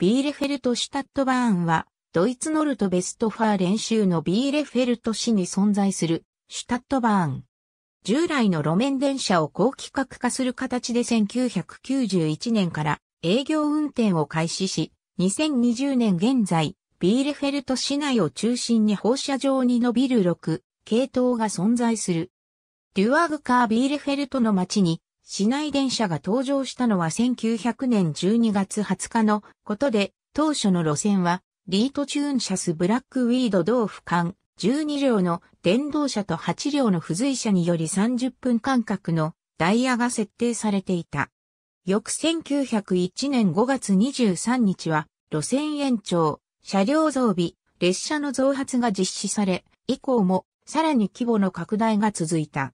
ビーレフェルトシュタットバーンは、ドイツノルトベストファー練習のビーレフェルト市に存在するシュタットバーン。従来の路面電車を高規格化する形で1991年から営業運転を開始し、2020年現在、ビーレフェルト市内を中心に放射状に伸びる6系統が存在する。デュアグカービーレフェルトの町に市内電車が登場したのは1900年12月20日のことで、当初の路線は、リートチューンシャスブラックウィード同府間12両の電動車と8両の付随車により30分間隔のダイヤが設定されていた。翌1901年5月23日は路線延長、車両増備、列車の増発が実施され、以降もさらに規模の拡大が続いた。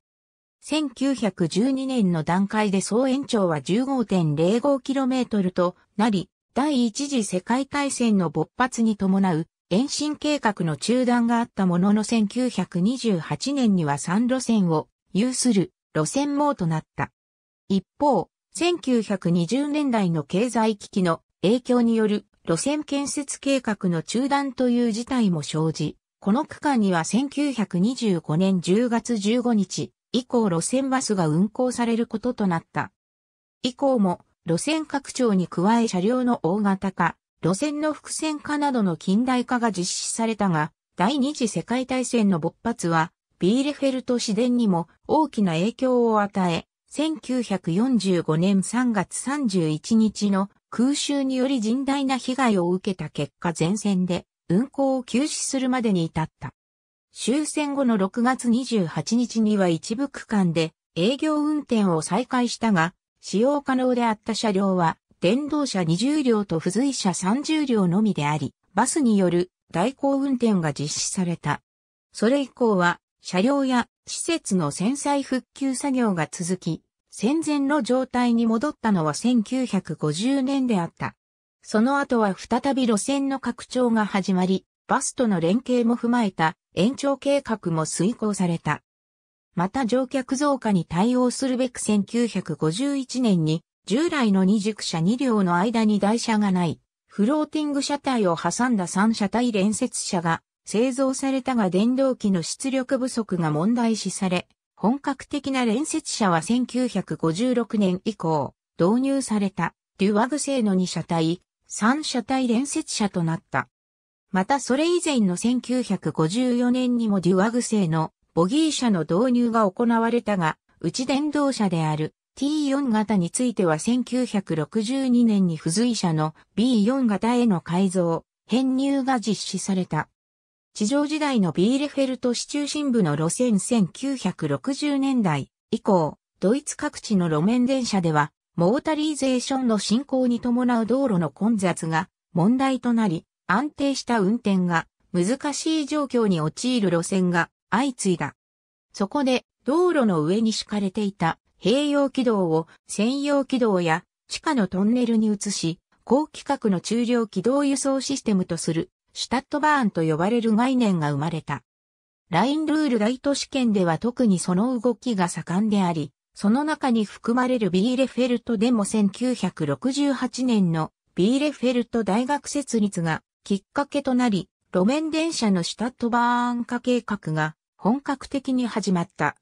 1912年の段階で総延長は 15.05km となり、第一次世界大戦の勃発に伴う延伸計画の中断があったものの1928年には3路線を有する路線網となった。一方、1920年代の経済危機の影響による路線建設計画の中断という事態も生じ、この区間には1925年10月15日、以降路線バスが運行されることとなった。以降も路線拡張に加え車両の大型化、路線の複線化などの近代化が実施されたが、第二次世界大戦の勃発は、ビーレフェルト市電にも大きな影響を与え、1945年3月31日の空襲により甚大な被害を受けた結果前線で運行を休止するまでに至った。終戦後の6月28日には一部区間で営業運転を再開したが、使用可能であった車両は、電動車20両と付随車30両のみであり、バスによる代行運転が実施された。それ以降は、車両や施設の繊細復旧作業が続き、戦前の状態に戻ったのは1950年であった。その後は再び路線の拡張が始まり、バスとの連携も踏まえた延長計画も遂行された。また乗客増加に対応するべく1951年に従来の二軸車2両の間に台車がないフローティング車体を挟んだ3車体連接車が製造されたが電動機の出力不足が問題視され、本格的な連接車は1956年以降導入されたデュワグ製の2車体、3車体連接車となった。またそれ以前の1954年にもデュアグ製のボギー車の導入が行われたが、内電動車である T4 型については1962年に付随車の B4 型への改造、編入が実施された。地上時代のビーレフェルト市中心部の路線1960年代以降、ドイツ各地の路面電車では、モータリーゼーションの進行に伴う道路の混雑が問題となり、安定した運転が難しい状況に陥る路線が相次いだ。そこで道路の上に敷かれていた併用軌道を専用軌道や地下のトンネルに移し、高規格の中量軌道輸送システムとするシュタットバーンと呼ばれる概念が生まれた。ラインルール大都市圏では特にその動きが盛んであり、その中に含まれるビーレフェルトでも1968年のビーレフェルト大学設立がきっかけとなり、路面電車の下とトバーン化計画が本格的に始まった。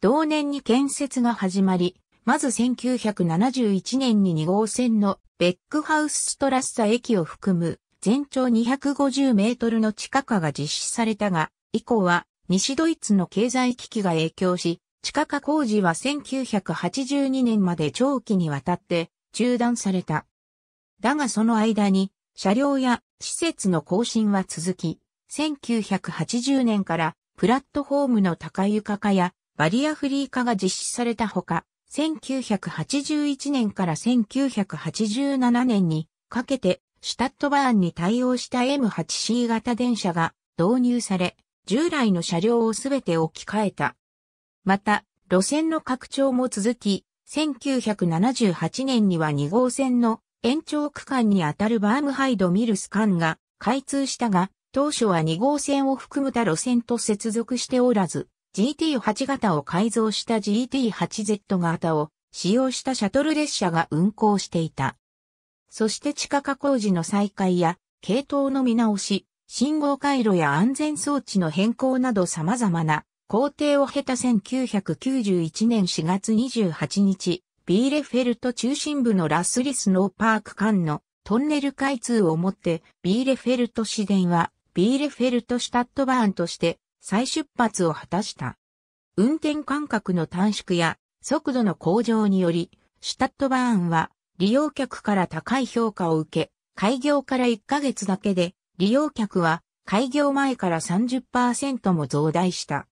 同年に建設が始まり、まず1971年に2号線のベックハウスストラッサ駅を含む全長250メートルの地下化が実施されたが、以降は西ドイツの経済危機が影響し、地下化工事は1982年まで長期にわたって中断された。だがその間に車両や施設の更新は続き、1980年からプラットフォームの高床化やバリアフリー化が実施されたほか、1981年から1987年にかけてシュタットバーンに対応した M8C 型電車が導入され、従来の車両をすべて置き換えた。また、路線の拡張も続き、1978年には2号線の延長区間にあたるバームハイド・ミルス間が開通したが、当初は2号線を含む他路線と接続しておらず、GT8 型を改造した GT8Z 型を使用したシャトル列車が運行していた。そして地下化工事の再開や、系統の見直し、信号回路や安全装置の変更など様々な工程を経た1991年4月28日、ビーレフェルト中心部のラスリスノーパーク間のトンネル開通をもってビーレフェルト市電はビーレフェルトシュタットバーンとして再出発を果たした。運転間隔の短縮や速度の向上により、シュタットバーンは利用客から高い評価を受け、開業から1ヶ月だけで利用客は開業前から30%も増大した。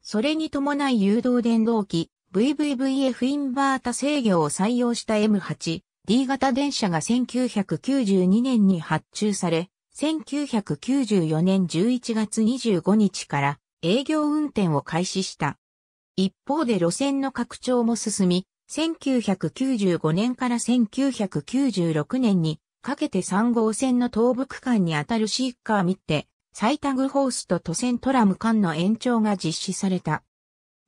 それに伴い誘導電動機、VVVF インバータ制御を採用した M8D 型電車が1992年に発注され、1994年11月25日から営業運転を開始した。一方で路線の拡張も進み、1995年から1996年にかけて3号線の東部区間にあたるシーカー見て、サイタグホースと都線トラム間の延長が実施された。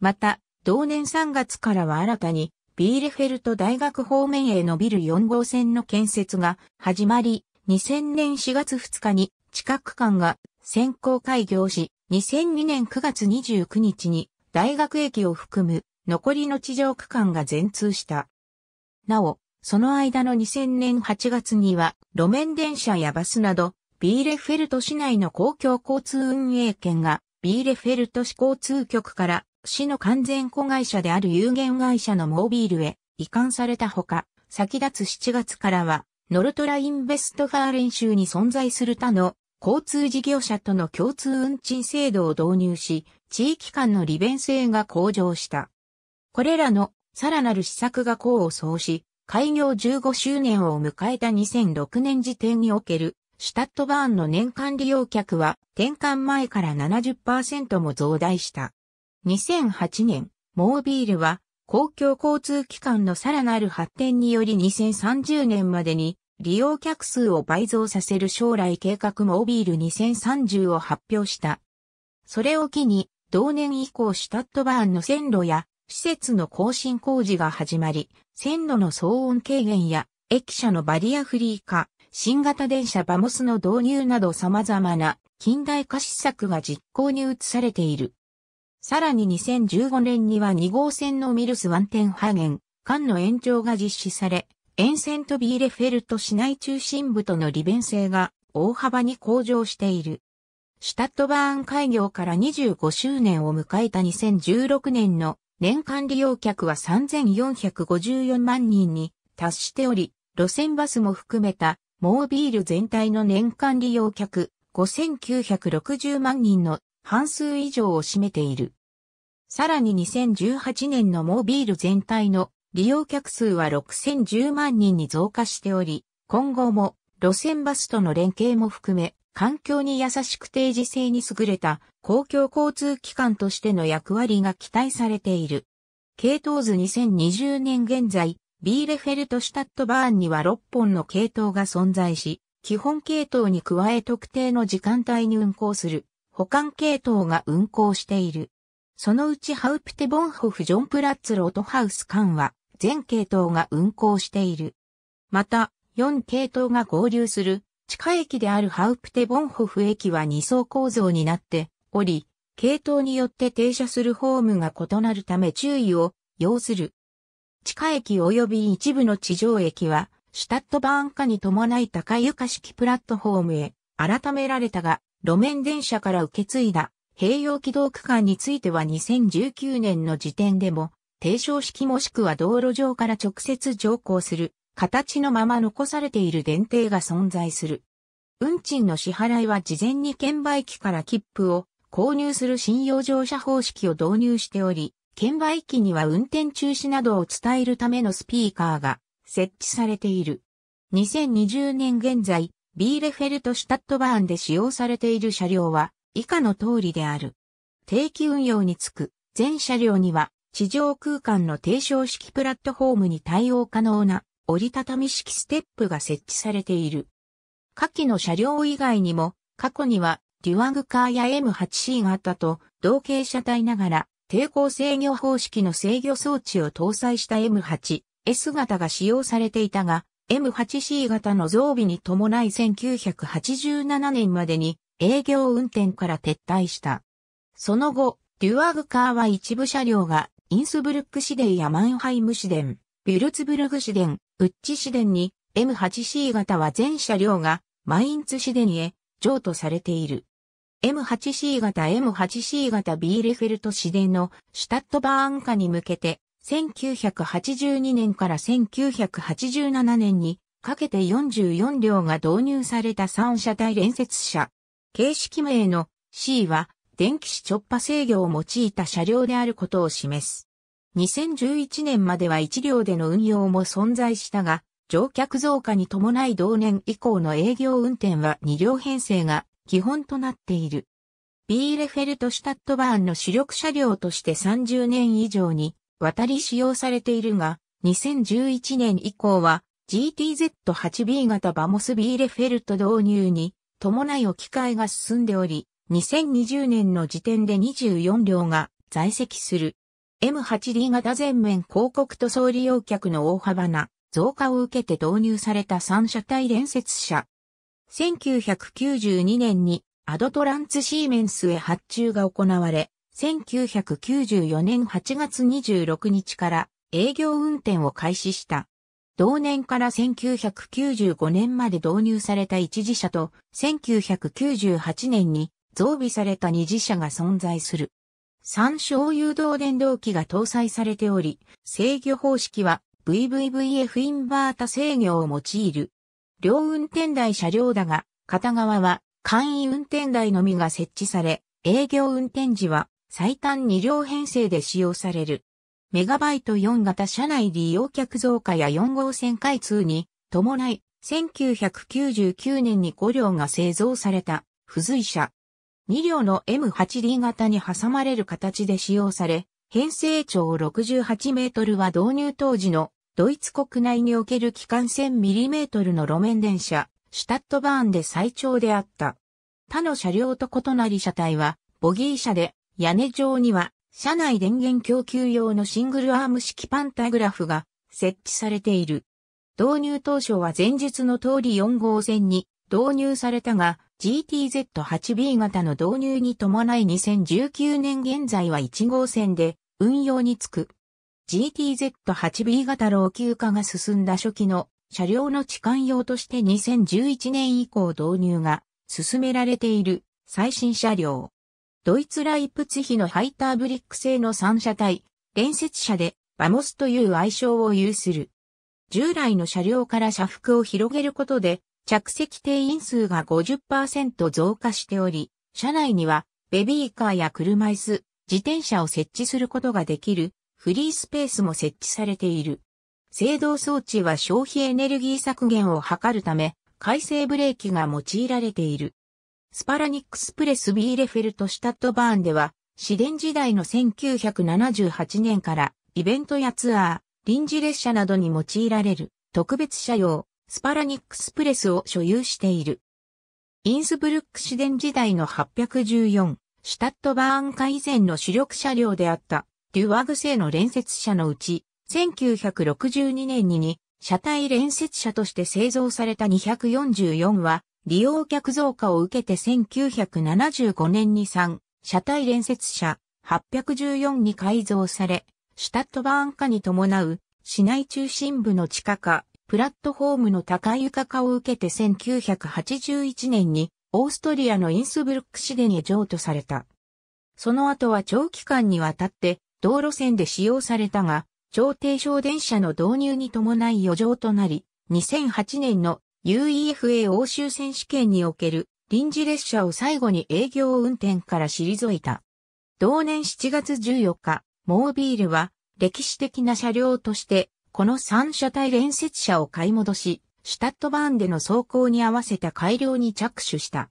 また、同年3月からは新たに、ビーレフェルト大学方面へのビル4号線の建設が始まり、2000年4月2日に地下区間が先行開業し、2002年9月29日に大学駅を含む残りの地上区間が全通した。なお、その間の2000年8月には路面電車やバスなど、ビーレフェルト市内の公共交通運営権がビーレフェルト市交通局から市の完全子会社である有限会社のモービールへ移管されたほか、先立つ7月からは、ノルトラインベストファーレン州に存在する他の交通事業者との共通運賃制度を導入し、地域間の利便性が向上した。これらのさらなる施策が功を奏し、開業15周年を迎えた2006年時点におけるシュタットバーンの年間利用客は転換前から70%も増大した。2008年、モービールは公共交通機関のさらなる発展により2030年までに利用客数を倍増させる将来計画モービール2030を発表した。それを機に、同年以降シュタットバーンの線路や施設の更新工事が始まり、線路の騒音軽減や駅舎のバリアフリー化、新型電車バモスの導入など様々な近代化施策が実行に移されている。さらに2015年には2号線のミルス・ワンテンハーゲン、間の延長が実施され、沿線とビーレフェルト市内中心部との利便性が大幅に向上している。シュタットバーン開業から25周年を迎えた2016年の年間利用客は3454万人に達しており、路線バスも含めたモービール全体の年間利用客5960万人の半数以上を占めている。さらに2018年のモービール全体の利用客数は6010万人に増加しており、今後も路線バスとの連携も含め、環境に優しく定時性に優れた公共交通機関としての役割が期待されている。系統図2020年現在、ビーレフェルトシュタットバーンには6本の系統が存在し、基本系統に加え特定の時間帯に運行する保管系統が運行している。そのうちハウプテボンホフ・ジョン・プラッツ・ロートハウス間は全系統が運行している。また、4系統が合流する地下駅であるハウプテボンホフ駅は2層構造になっており、系統によって停車するホームが異なるため注意を要する。地下駅及び一部の地上駅は、シュタットバーン化に伴い高床式プラットフォームへ改められたが、路面電車から受け継いだ併用軌道区間については2019年の時点でも、低床式もしくは道路上から直接乗降する形のまま残されている電停が存在する。運賃の支払いは事前に券売機から切符を購入する信用乗車方式を導入しており、券売機には運転中止などを伝えるためのスピーカーが設置されている。2020年現在、ビーレフェルトシュタットバーンで使用されている車両は以下の通りである。定期運用につく全車両には地上空間の低床式プラットフォームに対応可能な折りたたみ式ステップが設置されている。下記の車両以外にも過去にはデュアグカーや M8C があったと同型車体ながら抵抗制御方式の制御装置を搭載した M8S 型が使用されていたが M8C 型の増備に伴い1987年までに営業運転から撤退した。その後、デュアグカーは一部車両がインスブルック市電やマンハイム市電、ビルツブルグ市電、ウッチ市電に M8C 型は全車両がマインツ市電へ譲渡されている。M8C 型 M8C 型ビーレフェルト市電のシュタットバーン化に向けて1982年から1987年にかけて44両が導入された三車体連接車。形式名の C は電気子直波制御を用いた車両であることを示す。2011年までは1両での運用も存在したが、乗客増加に伴い同年以降の営業運転は2両編成が基本となっている。ビーレフェルト・シュタットバーンの主力車両として30年以上に渡り使用されているが、2011年以降は GTZ8B 型バモスビーレフェルト導入に伴い置き換えが進んでおり、2020年の時点で24両が在籍する。M8D 型全面広告塗装利用客の大幅な増加を受けて導入された3車体連接車。1992年にアドトランツシーメンスへ発注が行われ、1994年8月26日から営業運転を開始した。同年から1995年まで導入された一次車と1998年に増備された二次車が存在する。三小誘導電動機が搭載されており、制御方式は VVVF インバータ制御を用いる。両運転台車両だが、片側は簡易運転台のみが設置され、営業運転時は最短2両編成で使用される。メガバイト4型車内利用客増加や4号線開通に伴い、1999年に5両が製造された付随車。2両の M8D 型に挟まれる形で使用され、編成長68メートルは導入当時のドイツ国内における機関1 0 0 0トルの路面電車、シュタットバーンで最長であった。他の車両と異なり車体はボギー車で屋根上には、車内電源供給用のシングルアーム式パンタグラフが設置されている。導入当初は前述の通り4号線に導入されたが、GTZ8B 型の導入に伴い2019年現在は1号線で運用につく。GTZ8B 型老朽化が進んだ初期の車両の置換用として2011年以降導入が進められている最新車両。ドイツ・ライプツヒのハイターブリック製の三車体、連接車で、バモスという愛称を有する。従来の車両から車幅を広げることで、着席定員数が50%増加しており、車内にはベビーカーや車椅子、自転車を設置することができるフリースペースも設置されている。制動装置は消費エネルギー削減を図るため、回生ブレーキが用いられている。スパラニックスプレスビーレフェルトシュタットバーンでは、市電時代の1978年からイベントやツアー、臨時列車などに用いられる特別車用スパラニックスプレスを所有している。インスブルック市電時代の814、シュタットバーン化以前の主力車両であったデュワグ製の連接車のうち、1962年に車体連接車として製造された244は、利用客増加を受けて1975年に3、車体連接車814に改造され、シュタットバーン化に伴う市内中心部の地下化、プラットフォームの高い床化を受けて1981年にオーストリアのインスブルック市でに譲渡された。その後は長期間にわたって道路線で使用されたが、超低床電車の導入に伴い余剰となり、2008年の UEFA 欧州選手権における臨時列車を最後に営業運転から退いた。同年7月14日、モービールは歴史的な車両としてこの3車体連接車を買い戻し、シュタットバーンでの走行に合わせた改良に着手した。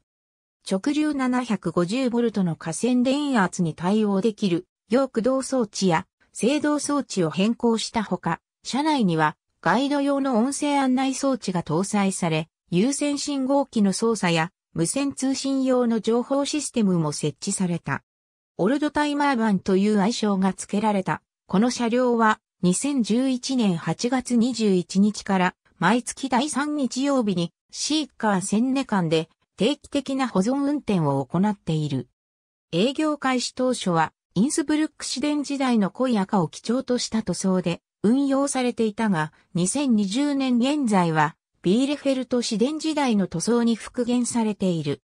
直流 750V の河川電圧に対応できる、ヨーク動装置や制動装置を変更したほか、車内にはガイド用の音声案内装置が搭載され、有線信号機の操作や無線通信用の情報システムも設置された。オルドタイマー版という愛称が付けられた。この車両は2011年8月21日から毎月第3日曜日にシーカー千年間で定期的な保存運転を行っている。営業開始当初はインスブルック市電時代の濃い赤を基調とした塗装で運用されていたが、2020年現在は、ビーレフェルト市電時代の塗装に復元されている。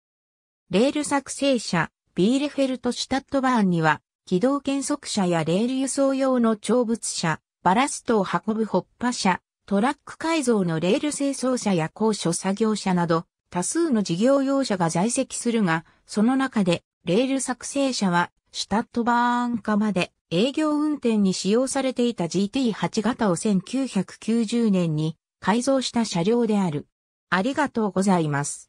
レール作成者、ビーレフェルトシュタットバーンには、軌道検測車やレール輸送用の長物車、バラストを運ぶホッパ車、トラック改造のレール清掃車や高所作業車など、多数の事業用車が在籍するが、その中で、レール作成者は、シュタットバーン化まで、営業運転に使用されていた GT8 型を1990年に改造した車両である。ありがとうございます。